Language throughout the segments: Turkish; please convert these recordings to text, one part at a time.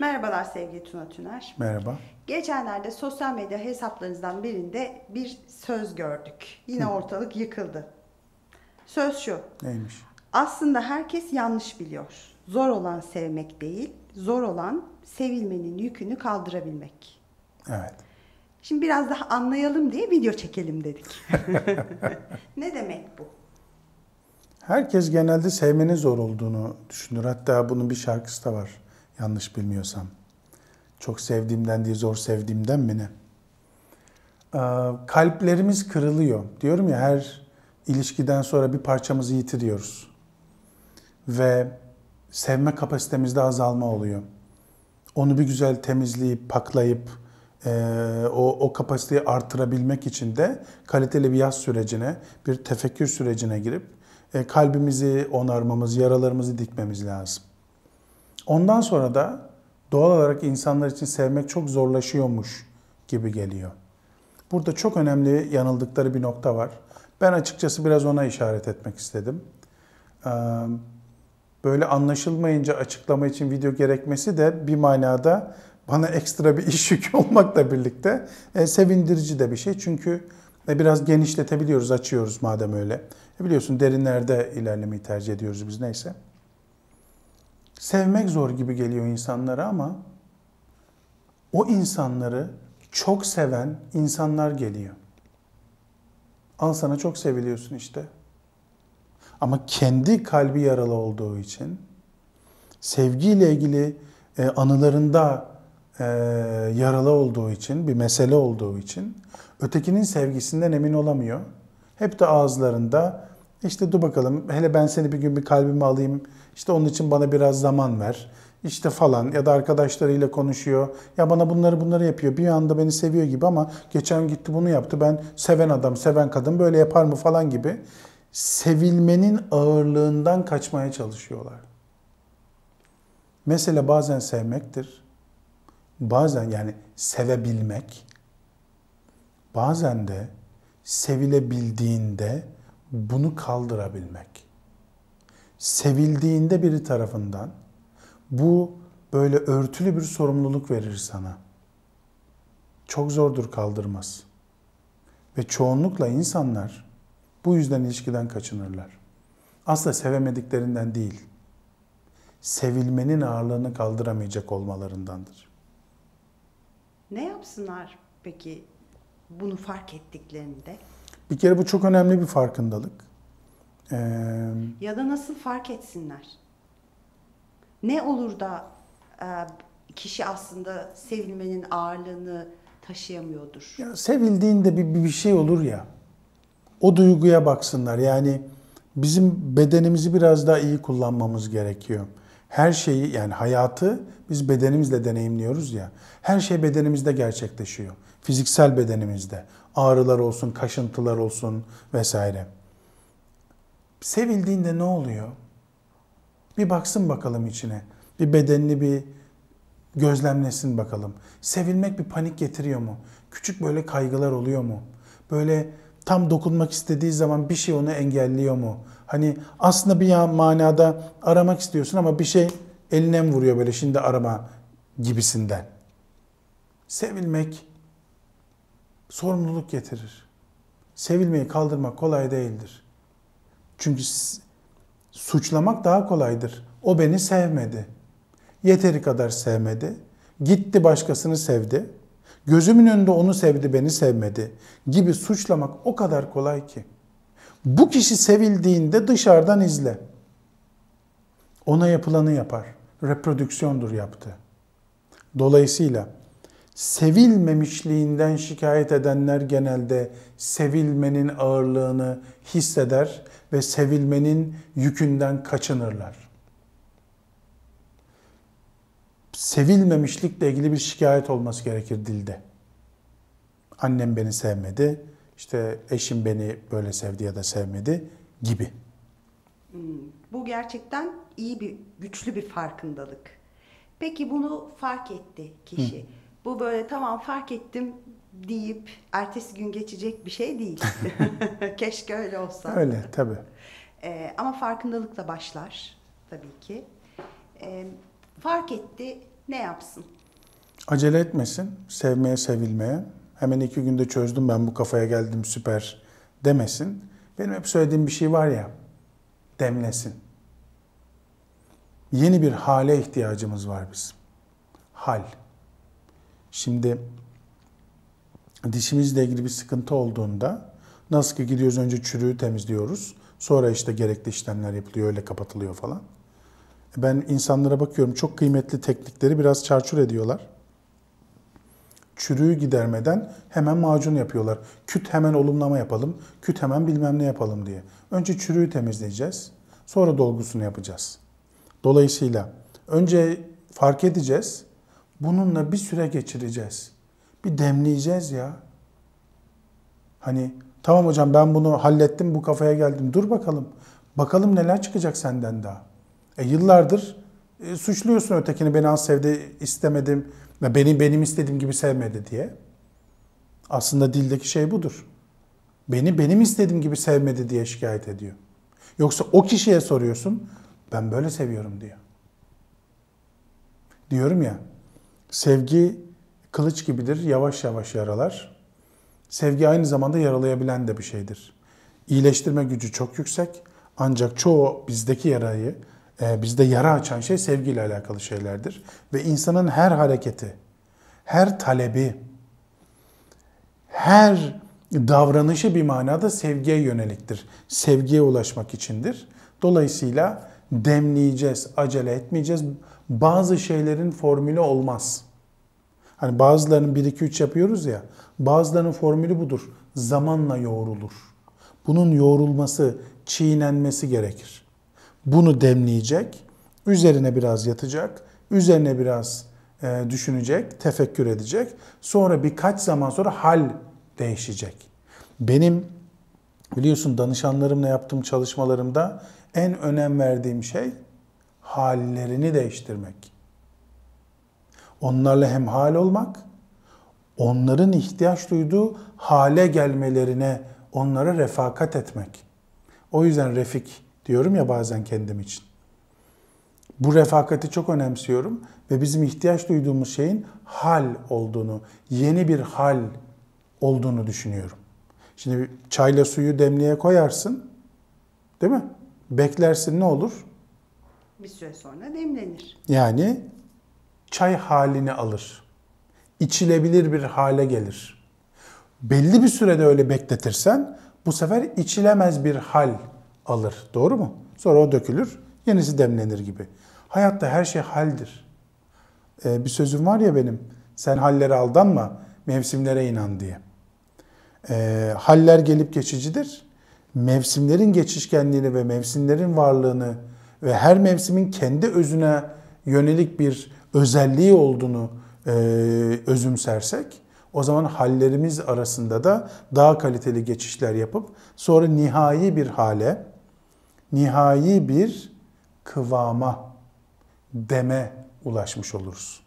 Merhabalar sevgili Tuna Tüner. Merhaba. Geçenlerde sosyal medya hesaplarınızdan birinde bir söz gördük. Yine Hı. ortalık yıkıldı. Söz şu. Neymiş? Aslında herkes yanlış biliyor. Zor olan sevmek değil, zor olan sevilmenin yükünü kaldırabilmek. Evet. Şimdi biraz daha anlayalım diye video çekelim dedik. ne demek bu? Herkes genelde sevmenin zor olduğunu düşünür. Hatta bunun bir şarkısı da var. Yanlış bilmiyorsam. Çok sevdiğimden diye zor sevdiğimden mi ne? Ee, kalplerimiz kırılıyor. Diyorum ya her ilişkiden sonra bir parçamızı yitiriyoruz. Ve sevme kapasitemizde azalma oluyor. Onu bir güzel temizleyip, paklayıp, e, o, o kapasiteyi artırabilmek için de kaliteli bir yaz sürecine, bir tefekkür sürecine girip e, kalbimizi onarmamız, yaralarımızı dikmemiz lazım. Ondan sonra da doğal olarak insanlar için sevmek çok zorlaşıyormuş gibi geliyor. Burada çok önemli yanıldıkları bir nokta var. Ben açıkçası biraz ona işaret etmek istedim. Ee, böyle anlaşılmayınca açıklama için video gerekmesi de bir manada bana ekstra bir iş yükü olmakla birlikte e, sevindirici de bir şey. Çünkü e, biraz genişletebiliyoruz, açıyoruz madem öyle. E, biliyorsun derinlerde ilerlemeyi tercih ediyoruz biz neyse sevmek zor gibi geliyor insanlara ama o insanları çok seven insanlar geliyor. Al sana çok seviliyorsun işte. Ama kendi kalbi yaralı olduğu için sevgiyle ilgili e, anılarında e, yaralı olduğu için, bir mesele olduğu için ötekinin sevgisinden emin olamıyor. Hep de ağızlarında işte dur bakalım hele ben seni bir gün bir kalbime alayım. İşte onun için bana biraz zaman ver. İşte falan ya da arkadaşlarıyla konuşuyor. Ya bana bunları bunları yapıyor. Bir anda beni seviyor gibi ama geçen gitti bunu yaptı. Ben seven adam, seven kadın böyle yapar mı falan gibi. Sevilmenin ağırlığından kaçmaya çalışıyorlar. Mesele bazen sevmektir. Bazen yani sevebilmek. Bazen de sevilebildiğinde bunu kaldırabilmek. Sevildiğinde biri tarafından bu böyle örtülü bir sorumluluk verir sana. Çok zordur kaldırmaz Ve çoğunlukla insanlar bu yüzden ilişkiden kaçınırlar. Asla sevemediklerinden değil, sevilmenin ağırlığını kaldıramayacak olmalarındandır. Ne yapsınlar peki bunu fark ettiklerinde? Bir kere bu çok önemli bir farkındalık. Ee, ya da nasıl fark etsinler? Ne olur da e, kişi aslında sevilmenin ağırlığını taşıyamıyordur? Ya sevildiğinde bir, bir şey olur ya. O duyguya baksınlar. Yani bizim bedenimizi biraz daha iyi kullanmamız gerekiyor. Her şeyi yani hayatı biz bedenimizle deneyimliyoruz ya. Her şey bedenimizde gerçekleşiyor. Fiziksel bedenimizde ağrılar olsun, kaşıntılar olsun vesaire. Sevildiğinde ne oluyor? Bir baksın bakalım içine. Bir bedenini bir gözlemlesin bakalım. Sevilmek bir panik getiriyor mu? Küçük böyle kaygılar oluyor mu? Böyle tam dokunmak istediği zaman bir şey onu engelliyor mu? Hani aslında bir manada aramak istiyorsun ama bir şey eline vuruyor böyle şimdi arama gibisinden. Sevilmek sorumluluk getirir. Sevilmeyi kaldırmak kolay değildir. Çünkü suçlamak daha kolaydır. O beni sevmedi. Yeteri kadar sevmedi. Gitti başkasını sevdi. Gözümün önünde onu sevdi, beni sevmedi gibi suçlamak o kadar kolay ki. Bu kişi sevildiğinde dışarıdan izle. Ona yapılanı yapar. Reprodüksiyondur yaptı. Dolayısıyla sevilmemişliğinden şikayet edenler genelde sevilmenin ağırlığını hisseder ve sevilmenin yükünden kaçınırlar. Sevilmemişlikle ilgili bir şikayet olması gerekir dilde. Annem beni sevmedi, işte eşim beni böyle sevdi ya da sevmedi gibi. Hmm, bu gerçekten iyi bir, güçlü bir farkındalık. Peki bunu fark etti kişi. Hı bu böyle tamam fark ettim deyip ertesi gün geçecek bir şey değil. Keşke öyle olsa. Öyle tabii. Ee, ama farkındalıkla başlar tabii ki. Ee, fark etti ne yapsın? Acele etmesin. Sevmeye, sevilmeye. Hemen iki günde çözdüm ben bu kafaya geldim süper demesin. Benim hep söylediğim bir şey var ya. Demlesin. Yeni bir hale ihtiyacımız var bizim. Hal. Şimdi dişimizle ilgili bir sıkıntı olduğunda nasıl ki gidiyoruz önce çürüğü temizliyoruz. Sonra işte gerekli işlemler yapılıyor, öyle kapatılıyor falan. Ben insanlara bakıyorum çok kıymetli teknikleri biraz çarçur ediyorlar. Çürüğü gidermeden hemen macun yapıyorlar. Küt hemen olumlama yapalım, küt hemen bilmem ne yapalım diye. Önce çürüğü temizleyeceğiz, sonra dolgusunu yapacağız. Dolayısıyla önce fark edeceğiz, Bununla bir süre geçireceğiz. Bir demleyeceğiz ya. Hani tamam hocam ben bunu hallettim, bu kafaya geldim. Dur bakalım. Bakalım neler çıkacak senden daha. E yıllardır e, suçluyorsun ötekini beni az sevdi, istemedim ve beni benim istediğim gibi sevmedi diye. Aslında dildeki şey budur. Beni benim istediğim gibi sevmedi diye şikayet ediyor. Yoksa o kişiye soruyorsun, ben böyle seviyorum diye. Diyorum ya, Sevgi kılıç gibidir, yavaş yavaş yaralar. Sevgi aynı zamanda yaralayabilen de bir şeydir. İyileştirme gücü çok yüksek ancak çoğu bizdeki yarayı, e, bizde yara açan şey sevgiyle alakalı şeylerdir. Ve insanın her hareketi, her talebi, her davranışı bir manada sevgiye yöneliktir. Sevgiye ulaşmak içindir. Dolayısıyla demleyeceğiz, acele etmeyeceğiz bazı şeylerin formülü olmaz. Hani bazılarının 1 2 3 yapıyoruz ya. Bazılarının formülü budur. Zamanla yoğrulur. Bunun yoğrulması, çiğnenmesi gerekir. Bunu demleyecek, üzerine biraz yatacak, üzerine biraz e, düşünecek, tefekkür edecek. Sonra birkaç zaman sonra hal değişecek. Benim biliyorsun danışanlarımla yaptığım çalışmalarımda en önem verdiğim şey hallerini değiştirmek. Onlarla hemhal olmak, onların ihtiyaç duyduğu hale gelmelerine, onlara refakat etmek. O yüzden refik diyorum ya bazen kendim için. Bu refakati çok önemsiyorum ve bizim ihtiyaç duyduğumuz şeyin hal olduğunu, yeni bir hal olduğunu düşünüyorum. Şimdi çayla suyu demliğe koyarsın, değil mi? Beklersin ne olur? bir süre sonra demlenir. Yani çay halini alır. İçilebilir bir hale gelir. Belli bir sürede öyle bekletirsen bu sefer içilemez bir hal alır. Doğru mu? Sonra o dökülür, yenisi demlenir gibi. Hayatta her şey haldir. Ee, bir sözüm var ya benim. Sen hallere aldanma, mevsimlere inan diye. Ee, haller gelip geçicidir. Mevsimlerin geçişkenliğini ve mevsimlerin varlığını ve her mevsimin kendi özüne yönelik bir özelliği olduğunu e, özümsersek o zaman hallerimiz arasında da daha kaliteli geçişler yapıp sonra nihai bir hale, nihai bir kıvama, deme ulaşmış oluruz.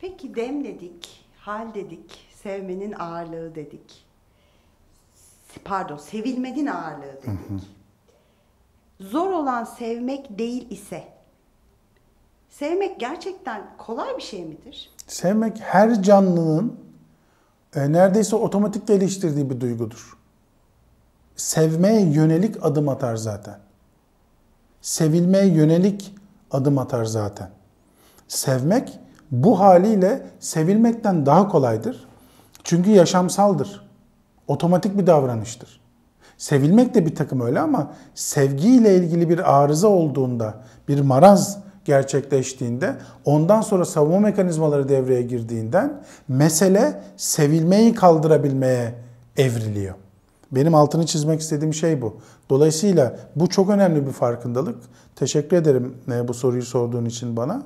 Peki dem dedik, hal dedik, sevmenin ağırlığı dedik. Pardon, sevilmenin ağırlığı dedik. Hı hı zor olan sevmek değil ise sevmek gerçekten kolay bir şey midir? Sevmek her canlının e, neredeyse otomatik geliştirdiği bir duygudur. Sevmeye yönelik adım atar zaten. Sevilmeye yönelik adım atar zaten. Sevmek bu haliyle sevilmekten daha kolaydır. Çünkü yaşamsaldır. Otomatik bir davranıştır. Sevilmek de bir takım öyle ama sevgiyle ilgili bir arıza olduğunda, bir maraz gerçekleştiğinde, ondan sonra savunma mekanizmaları devreye girdiğinden mesele sevilmeyi kaldırabilmeye evriliyor. Benim altını çizmek istediğim şey bu. Dolayısıyla bu çok önemli bir farkındalık. Teşekkür ederim e, bu soruyu sorduğun için bana.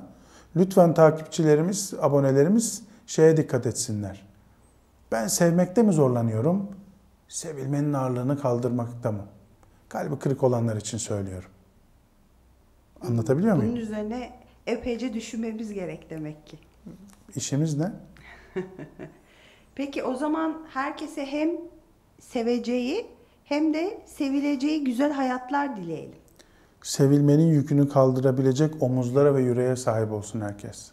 Lütfen takipçilerimiz, abonelerimiz şeye dikkat etsinler. Ben sevmekte mi zorlanıyorum? sevilmenin ağırlığını kaldırmakta mı? Kalbi kırık olanlar için söylüyorum. Anlatabiliyor Bunun muyum? Bunun üzerine epeyce düşünmemiz gerek demek ki. İşimiz ne? Peki o zaman herkese hem seveceği hem de sevileceği güzel hayatlar dileyelim. Sevilmenin yükünü kaldırabilecek omuzlara ve yüreğe sahip olsun herkes.